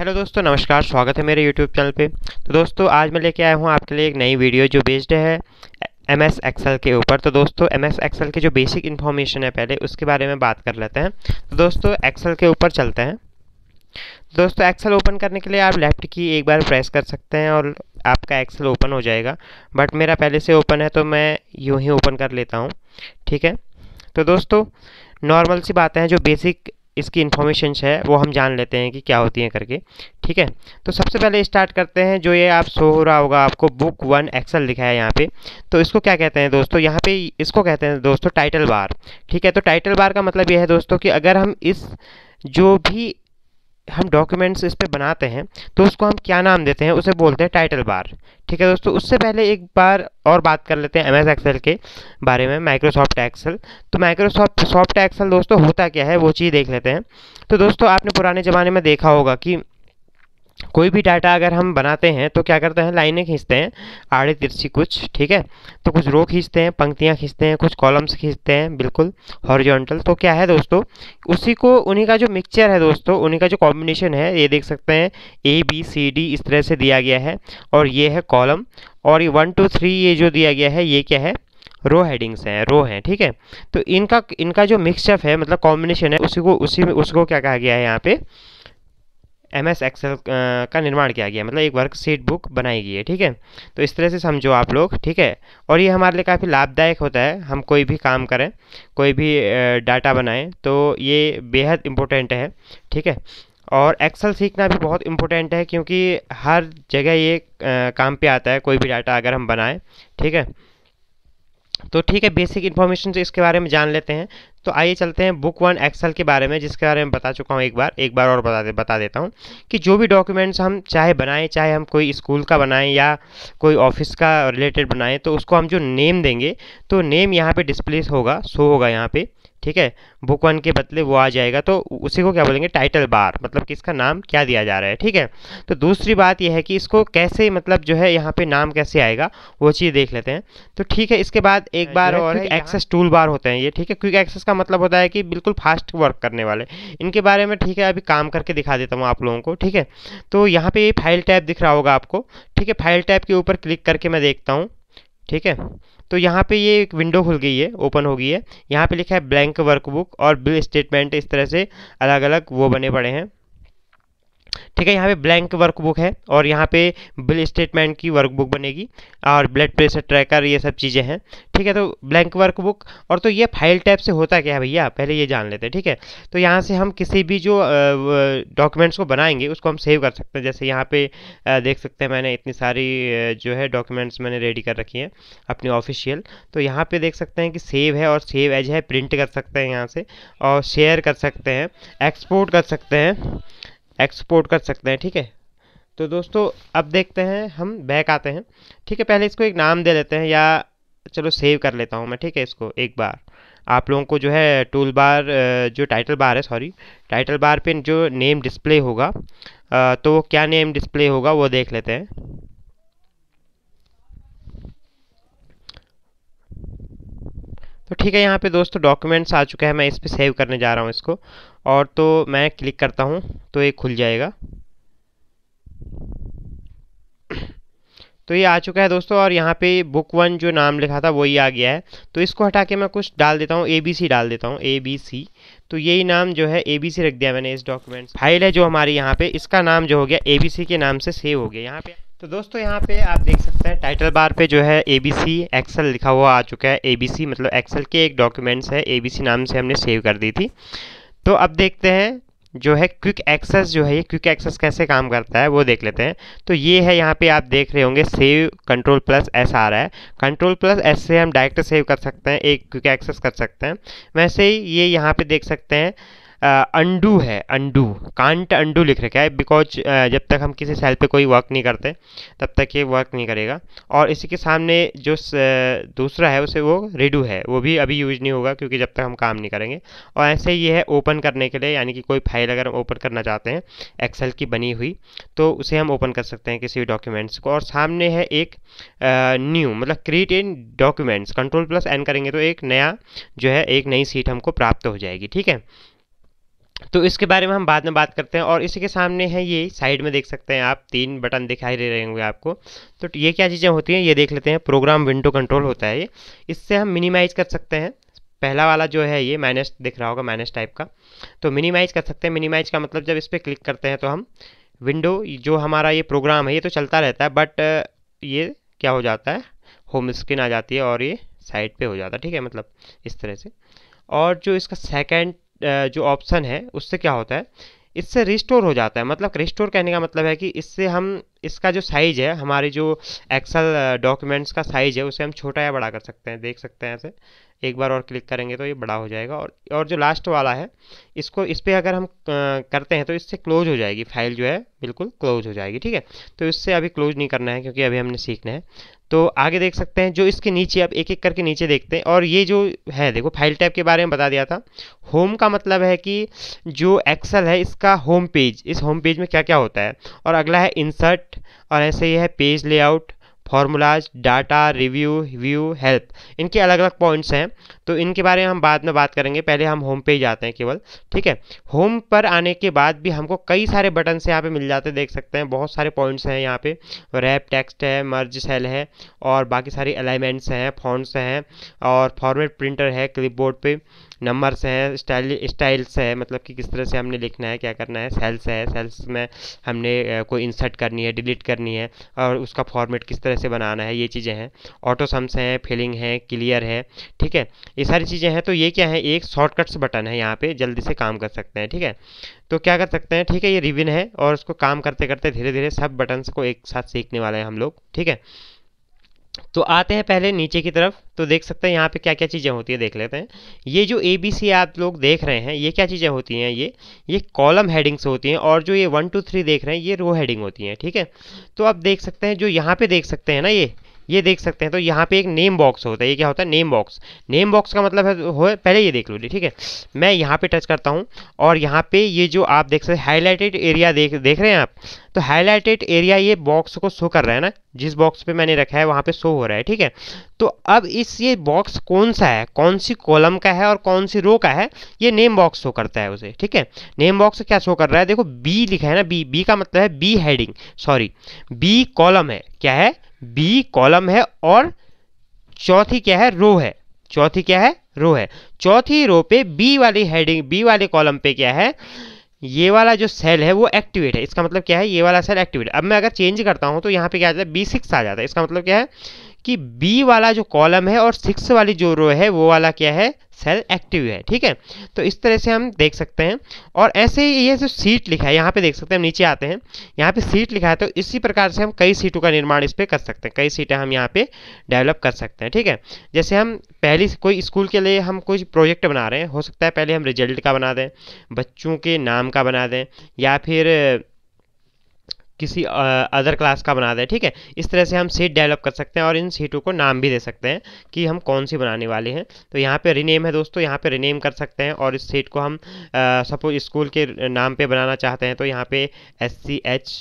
hello दोस्तों नमस्कार स्वागत है मेरे यूट्यूब चैनल पे तो दोस्तों आज मैं लेके आया हूँ आपके लिए एक नई वीडियो जो बेस्ड है एम एस एक्सल के ऊपर तो दोस्तों एम एस एक्सल की जो बेसिक इन्फॉर्मेशन है पहले उसके बारे में बात कर लेते हैं तो दोस्तों एक्सेल के ऊपर चलते हैं तो दोस्तों एक्सल ओपन करने के लिए आप लेफ़्ट की एक बार प्रेस कर सकते हैं और आपका एक्सल ओपन हो जाएगा बट मेरा पहले से ओपन है तो मैं यूँ ही ओपन कर लेता हूँ ठीक है तो दोस्तों नॉर्मल सी बातें हैं जो बेसिक इसकी इन्फॉर्मेशंस है वो हम जान लेते हैं कि क्या होती हैं करके ठीक है तो सबसे पहले स्टार्ट करते हैं जो ये आप सो हो रहा होगा आपको बुक वन एक्सल लिखा है यहाँ पे तो इसको क्या कहते हैं दोस्तों यहाँ पे इसको कहते हैं दोस्तों टाइटल बार ठीक है तो टाइटल बार का मतलब ये है दोस्तों कि अगर हम इस जो भी हम डॉक्यूमेंट्स इस पर बनाते हैं तो उसको हम क्या नाम देते हैं उसे बोलते हैं टाइटल बार ठीक है दोस्तों उससे पहले एक बार और बात कर लेते हैं एम एस एक्सेल के बारे में माइक्रोसॉफ्ट एक्सेल तो माइक्रोसॉफ्ट सॉफ्ट एक्सेल दोस्तों होता क्या है वो चीज़ देख लेते हैं तो दोस्तों आपने पुराने ज़माने में देखा होगा कि कोई भी डाटा अगर हम बनाते हैं तो क्या करते हैं लाइनें खींचते हैं आड़े तिरछी कुछ ठीक है तो कुछ रो खींचते हैं पंक्तियाँ खींचते हैं कुछ कॉलम्स खींचते हैं बिल्कुल हॉरिजॉन्टल तो क्या है दोस्तों उसी को उन्हीं का जो मिक्सचर है दोस्तों उन्हीं का जो कॉम्बिनेशन है ये देख सकते हैं ए बी सी डी इस तरह से दिया गया है और ये है कॉलम और ये वन टू थ्री ये जो दिया गया है ये क्या है रो हेडिंग्स हैं रो हैं ठीक है तो इनका इनका जो मिक्सचर है मतलब कॉम्बिनेशन है उसी को उसी में उसको क्या कहा गया है यहाँ पे एम एस एक्सेल का निर्माण किया गया मतलब एक वर्कशीट बुक बनाई गई है ठीक है तो इस तरह से समझो आप लोग ठीक है और ये हमारे लिए काफ़ी लाभदायक होता है हम कोई भी काम करें कोई भी डाटा बनाएं तो ये बेहद इम्पोर्टेंट है ठीक है और एक्सेल सीखना भी बहुत इम्पोर्टेंट है क्योंकि हर जगह ये काम पे आता है कोई भी डाटा अगर हम बनाएँ ठीक है तो ठीक है बेसिक इन्फॉर्मेशन इसके बारे में जान लेते हैं तो आइए चलते हैं बुक वन एक्सेल के बारे में जिसके बारे में बता चुका हूँ एक बार एक बार और बता दे बता देता हूँ कि जो भी डॉक्यूमेंट्स हम चाहे बनाएं चाहे हम कोई स्कूल का बनाएं या कोई ऑफिस का रिलेटेड बनाएं तो उसको हम जो नेम देंगे तो नेम यहाँ पर डिस्प्लेस होगा शो होगा यहाँ पर ठीक है बुक वन के बदले वो आ जाएगा तो उसी को क्या बोलेंगे टाइटल बार मतलब कि इसका नाम क्या दिया जा रहा है ठीक है तो दूसरी बात यह है कि इसको कैसे मतलब जो है यहाँ पे नाम कैसे आएगा वो चीज़ देख लेते हैं तो ठीक है इसके बाद एक हाँ, बार और एक्सेस टूल बार होते हैं ये ठीक है क्विक एक्सेस का मतलब होता है कि बिल्कुल फास्ट वर्क करने वाले इनके बारे में ठीक है अभी काम करके दिखा देता हूँ आप लोगों को ठीक है तो यहाँ पर फाइल टैप दिख रहा होगा आपको ठीक है फाइल टैप के ऊपर क्लिक करके मैं देखता हूँ ठीक है तो यहाँ पे ये एक विंडो खुल गई है ओपन हो गई है यहाँ पे लिखा है ब्लैंक वर्कबुक और बिल स्टेटमेंट इस तरह से अलग अलग वो बने पड़े हैं ठीक है यहाँ पे ब्लैंक वर्कबुक है और यहाँ पे बिल स्टेटमेंट की वर्कबुक बनेगी और ब्लड प्रेशर ट्रैकर ये सब चीज़ें हैं ठीक है तो ब्लैंक वर्कबुक और तो ये फाइल टाइप से होता क्या है भैया पहले ये जान लेते हैं ठीक है तो यहाँ से हम किसी भी जो डॉक्यूमेंट्स को बनाएंगे उसको हम सेव कर सकते हैं जैसे यहाँ पर देख सकते हैं मैंने इतनी सारी जो है डॉक्यूमेंट्स मैंने रेडी कर रखी हैं अपनी ऑफिशियल तो यहाँ पर देख सकते हैं कि सेव है और सेव एज है प्रिंट कर सकते हैं यहाँ से और शेयर कर सकते हैं एक्सपोर्ट कर सकते हैं एक्सपोर्ट कर सकते हैं ठीक है तो दोस्तों अब देखते हैं हम बैक आते हैं ठीक है पहले इसको एक नाम दे लेते हैं या चलो सेव कर लेता हूँ मैं ठीक है इसको एक बार आप लोगों को जो है टूल बार जो टाइटल बार है सॉरी टाइटल बार पे जो नेम डिस्प्ले होगा तो वो क्या नेम डिस्प्ले होगा वो देख लेते हैं तो ठीक है यहाँ पे दोस्तों डॉक्यूमेंट्स आ चुका है मैं इस पर सेव करने जा रहा हूँ इसको और तो मैं क्लिक करता हूँ तो ये खुल जाएगा तो ये आ चुका है दोस्तों और यहाँ पे बुक वन जो नाम लिखा था वही आ गया है तो इसको हटा के मैं कुछ डाल देता हूँ ए बी सी डाल देता हूँ ए बी सी तो यही नाम जो है ए बी सी रख दिया मैंने इस डॉक्यूमेंट फाइल है जो हमारी यहाँ पे इसका नाम जो हो गया ए बी सी के नाम से सेव हो गया यहाँ पे तो दोस्तों यहाँ पे आप देख सकते हैं टाइटल बार पे जो है ए बी सी एक्सेल लिखा हुआ आ चुका है ए बी सी मतलब एक्सेल के एक डॉक्यूमेंट्स है ए बी सी नाम से हमने सेव कर दी थी तो अब देखते हैं जो है क्विक एक्सेस जो है ये क्विक एक्सेस कैसे काम करता है वो देख लेते हैं तो ये है यहाँ पे आप देख रहे होंगे सेव कंट्रोल प्लस एस आ रहा है कंट्रोल प्लस एस से हम डायरेक्ट सेव कर सकते हैं एक क्विक एक्सेस कर सकते हैं वैसे ही ये यहाँ पे देख सकते हैं अंडू है अंडू कांट अंडू लिख रखा है बिकॉज जब तक हम किसी सेल पे कोई वर्क नहीं करते तब तक ये वर्क नहीं करेगा और इसी के सामने जो दूसरा है उसे वो रेडू है वो भी अभी यूज नहीं होगा क्योंकि जब तक हम काम नहीं करेंगे और ऐसे ये है ओपन करने के लिए यानी कि कोई फाइल अगर हम ओपन करना चाहते हैं एक्सेल की बनी हुई तो उसे हम ओपन कर सकते हैं किसी भी डॉक्यूमेंट्स को और सामने है एक न्यू मतलब create in documents control plus N करेंगे तो एक नया जो है एक नई सीट हमको प्राप्त हो जाएगी ठीक है तो इसके बारे में हम बाद में बात करते हैं और इसी के सामने है ये साइड में देख सकते हैं आप तीन बटन दिखाई दे रहे होंगे आपको तो ये क्या चीज़ें होती हैं ये देख लेते हैं प्रोग्राम विंडो कंट्रोल होता है ये इससे हम मिनिमाइज कर सकते हैं पहला वाला जो है ये माइनस दिख रहा होगा माइनस टाइप का तो मिनिमाइज कर सकते हैं मिनिमाइज का मतलब जब इस पर क्लिक करते हैं तो हम विंडो जो हमारा ये प्रोग्राम है ये तो चलता रहता है बट ये क्या हो जाता है होम स्क्रीन आ जाती है और ये साइड पे हो जाता है ठीक है मतलब इस तरह से और जो इसका सेकंड जो ऑप्शन है उससे क्या होता है इससे रिस्टोर हो जाता है मतलब रिस्टोर कहने का मतलब है कि इससे हम इसका जो साइज़ है हमारे जो एक्सल डॉक्यूमेंट्स का साइज़ है उसे हम छोटा या बड़ा कर सकते हैं देख सकते हैं ऐसे एक बार और क्लिक करेंगे तो ये बड़ा हो जाएगा और और जो लास्ट वाला है इसको इस पर अगर हम करते हैं तो इससे क्लोज हो जाएगी फाइल जो है बिल्कुल क्लोज हो जाएगी ठीक है तो इससे अभी क्लोज नहीं करना है क्योंकि अभी हमने सीखना है तो आगे देख सकते हैं जो इसके नीचे आप एक एक करके नीचे देखते हैं और ये जो है देखो फाइल टाइप के बारे में बता दिया था होम का मतलब है कि जो एक्सल है इसका होम पेज इस होम पेज में क्या क्या होता है और अगला है इंसर्ट प्रोडक्ट और ऐसे ही है page layout formulas data review view help इनके अलग अलग पॉइंट्स हैं तो इनके बारे में हम बाद में बात करेंगे पहले हम होम पे ही जाते हैं केवल ठीक है होम पर आने के बाद भी हमको कई सारे से यहाँ पे मिल जाते हैं देख सकते हैं बहुत सारे पॉइंट्स हैं यहाँ पे रैप टेक्स्ट है मर्ज सेल है और बाकी सारी अलाइनमेंट्स हैं फॉन्ट्स हैं और फॉर्मेट प्रिंटर है क्लिप बोर्ड नंबर्स हैं स्टाइल स्टाइल्स है मतलब कि किस तरह से हमने लिखना है क्या करना है सेल्स है सेल्स में हमने कोई इंसर्ट करनी है डिलीट करनी है और उसका फॉर्मेट किस तरह से बनाना है ये चीज़ें हैं ऑटो सम्स हैं फिलिंग है क्लियर है ठीक है ये सारी चीज़ें हैं तो ये क्या है एक शॉर्टकट्स बटन है यहाँ पर जल्दी से काम कर सकते हैं ठीक है तो क्या कर सकते हैं ठीक है ये रिविन है और उसको काम करते करते धीरे धीरे सब बटन्स को एक साथ सीखने वाले हैं हम लोग ठीक है तो आते हैं पहले नीचे की तरफ तो देख सकते हैं यहाँ पे क्या क्या चीज़ें होती है देख लेते हैं ये जो ए बी सी आप लोग देख रहे हैं ये क्या चीज़ें होती हैं ये ये कॉलम हेडिंग्स होती हैं और जो ये वन टू थ्री देख रहे हैं ये रो हेडिंग होती हैं ठीक है तो आप देख सकते हैं जो यहाँ पे देख सकते हैं ना ये ये देख सकते हैं तो यहाँ पे एक नेम बॉक्स होता है ये क्या होता है नेम बॉक्स नेम बॉक्स का मतलब है हो पहले ये देख लो ठीक है मैं यहाँ पे टच करता हूँ और यहाँ पे ये जो आप देख सकते हाईलाइटेड एरिया देख देख रहे हैं आप तो हाईलाइटेड एरिया ये बॉक्स को शो कर रहा है ना जिस बॉक्स पे मैंने रखा है वहाँ पे शो हो रहा है ठीक है तो अब इस ये बॉक्स कौन सा है कौन सी कॉलम का है और कौन सी रो का है ये नेम बॉक्स शो करता है उसे ठीक है नेम बॉक्स क्या शो कर रहा है देखो बी लिखा है ना बी बी का मतलब है B heading sorry B column है क्या है बी कॉलम है और चौथी क्या है रो है चौथी क्या है रो है चौथी रो पे बी वाली हेडिंग बी वाले कॉलम पे क्या है ये वाला जो सेल है वो एक्टिवेट है इसका मतलब क्या है ये वाला सेल एक्टिवेट अब मैं अगर चेंज करता हूँ तो यहाँ पे क्या आ जाता है बी सिक्स आ जाता है इसका मतलब क्या है कि बी वाला जो कॉलम है और सिक्स वाली जो रो है वो वाला क्या है सेल एक्टिव है ठीक है तो इस तरह से हम देख सकते हैं और ऐसे ही ये जो सीट लिखा है यहाँ पे देख सकते हैं हम नीचे आते हैं यहाँ पे सीट लिखा है तो इसी प्रकार से हम कई सीटों का निर्माण इस पर कर सकते हैं कई सीटें हम यहाँ पे डेवलप कर सकते हैं ठीक है जैसे हम पहली कोई स्कूल के लिए हम कोई प्रोजेक्ट बना रहे हैं हो सकता है पहले हम रिजल्ट का बना दें बच्चों के नाम का बना दें या फिर किसी अदर क्लास का बना दें ठीक है इस तरह से हम सीट डेवलप कर सकते हैं और इन सीटों को नाम भी दे सकते हैं कि हम कौन सी बनाने वाले हैं तो यहाँ पे रिनेम है दोस्तों यहाँ पे रिनेम कर सकते हैं और इस सीट को हम सपोज स्कूल के नाम पे बनाना चाहते हैं तो यहाँ पे एस सी एच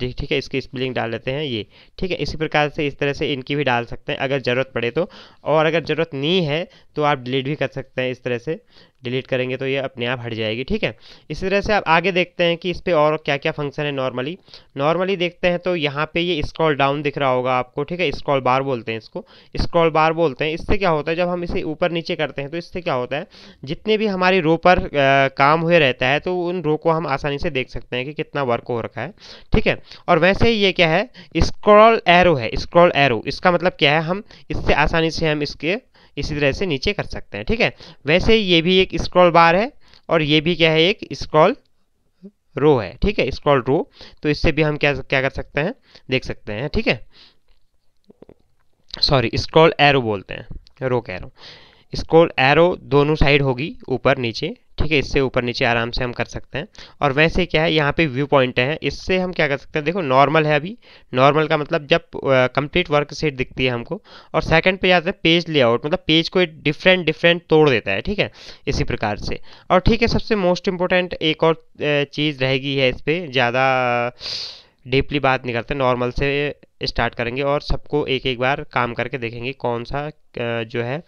ठीक है इसकी स्पेलिंग डाल लेते हैं ये ठीक है इसी प्रकार से इस तरह से इनकी भी डाल सकते हैं अगर ज़रूरत पड़े तो और अगर ज़रूरत नहीं है तो आप डिलीट भी कर सकते हैं इस तरह से डिलीट करेंगे तो ये अपने आप हट जाएगी ठीक है इसी तरह से आप आगे देखते हैं कि इस पर और क्या क्या फंक्शन है नॉर्मली नॉर्मली देखते हैं तो यहाँ पे ये स्क्रॉल डाउन दिख रहा होगा आपको ठीक है स्क्रॉल बार बोलते हैं इसको स्क्रॉल बार बोलते हैं इससे क्या होता है जब हम इसे ऊपर नीचे करते हैं तो इससे क्या होता है जितने भी हमारी रो पर आ, काम हुए रहता है तो उन रो को हम आसानी से देख सकते हैं कि कितना वर्क हो रखा है ठीक है और वैसे ही ये क्या है स्क्रॉल एरो है स्क्रॉल एरो इसका मतलब क्या है हम इससे आसानी से हम इसके इसी तरह से नीचे कर सकते हैं ठीक है वैसे ये भी एक स्क्रॉल बार है और ये भी क्या है एक स्क्रॉल रो है ठीक है स्क्रॉल रो तो इससे भी हम क्या क्या कर सकते हैं देख सकते हैं ठीक है सॉरी स्क्रॉल एरो बोलते हैं रो कह रहा हूँ स्क्रॉल एरो दोनों साइड होगी ऊपर नीचे ठीक है इससे ऊपर नीचे आराम से हम कर सकते हैं और वैसे क्या है यहाँ पे व्यू पॉइंट है इससे हम क्या कर सकते हैं देखो नॉर्मल है अभी नॉर्मल का मतलब जब कंप्लीट वर्क दिखती है हमको और सेकंड पे जाते हैं पेज लेआउट मतलब पेज को डिफरेंट डिफरेंट तोड़ देता है ठीक है इसी प्रकार से और ठीक है सबसे मोस्ट इम्पोर्टेंट एक और चीज़ रहेगी है इस पर ज़्यादा डीपली बात नहीं करते नॉर्मल से स्टार्ट करेंगे और सबको एक एक बार काम करके देखेंगे कौन सा जो है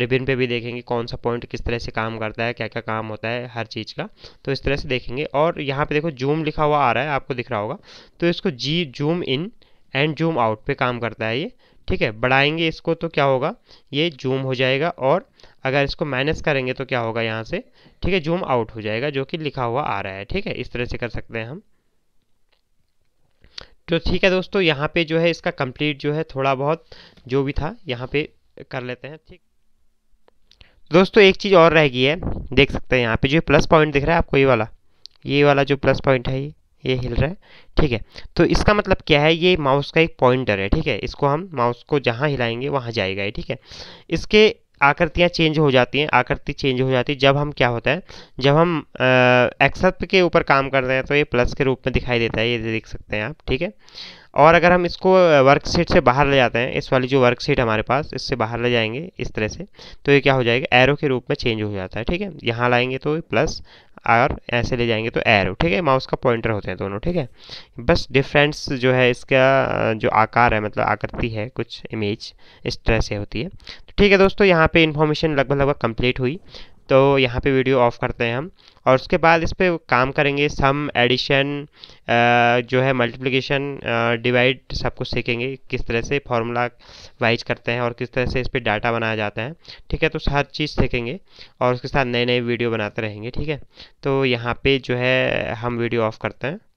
रिबिन पे भी देखेंगे कौन सा पॉइंट किस तरह से काम करता है क्या क्या काम होता है हर चीज़ का तो इस तरह से देखेंगे और यहाँ पे देखो जूम लिखा हुआ आ रहा है आपको दिख रहा होगा तो इसको जी zoom in and zoom out पे काम करता है ये ठीक है बढ़ाएंगे इसको तो क्या होगा ये जूम हो जाएगा और अगर इसको माइनस करेंगे तो क्या होगा यहाँ से ठीक है जूम आउट हो जाएगा जो कि लिखा हुआ आ रहा है ठीक है इस तरह से कर सकते हैं हम तो ठीक है दोस्तों यहाँ पे जो है इसका कंप्लीट जो है थोड़ा बहुत जो भी था यहाँ पे कर लेते हैं ठीक दोस्तों एक चीज़ और रह गई है देख सकते हैं यहाँ पे जो प्लस पॉइंट दिख रहा है आपको ये वाला ये वाला जो प्लस पॉइंट है ये ये हिल रहा है ठीक है तो इसका मतलब क्या है ये माउस का एक पॉइंटर है ठीक है इसको हम माउस को जहाँ हिलाएंगे वहाँ जाएगा ठीक है इसके आकृतियाँ चेंज हो जाती हैं आकृति चेंज हो जाती है जब हम क्या होता है जब हम एक्सेप्ट के ऊपर काम कर रहे हैं तो ये प्लस के रूप में दिखाई देता है ये देख सकते हैं आप ठीक है और अगर हम इसको वर्कशीट से बाहर ले जाते हैं इस वाली जो वर्कशीट हमारे पास इससे बाहर ले जाएंगे इस तरह से तो ये क्या हो जाएगा एरो के रूप में चेंज हो जाता है ठीक है यहाँ लाएंगे तो प्लस और ऐसे ले जाएंगे तो एरो ठीक है माउस का पॉइंटर होते हैं दोनों ठीक है बस डिफरेंस जो है इसका जो आकार है मतलब आकृति है कुछ इमेज इस तरह से होती है तो ठीक है दोस्तों यहाँ पे इन्फॉर्मेशन लगभग लगभग कंप्लीट हुई तो यहाँ पे वीडियो ऑफ करते हैं हम और उसके बाद इस पर काम करेंगे सम एडिशन जो है मल्टीप्लिकेशन डिवाइड सब कुछ सीखेंगे किस तरह से फार्मूला वाइज करते हैं और किस तरह से इस पर डाटा बनाया जाता है ठीक है तो हर चीज़ सीखेंगे और उसके साथ नए नए वीडियो बनाते रहेंगे ठीक है तो यहाँ पे जो है हम वीडियो ऑफ करते हैं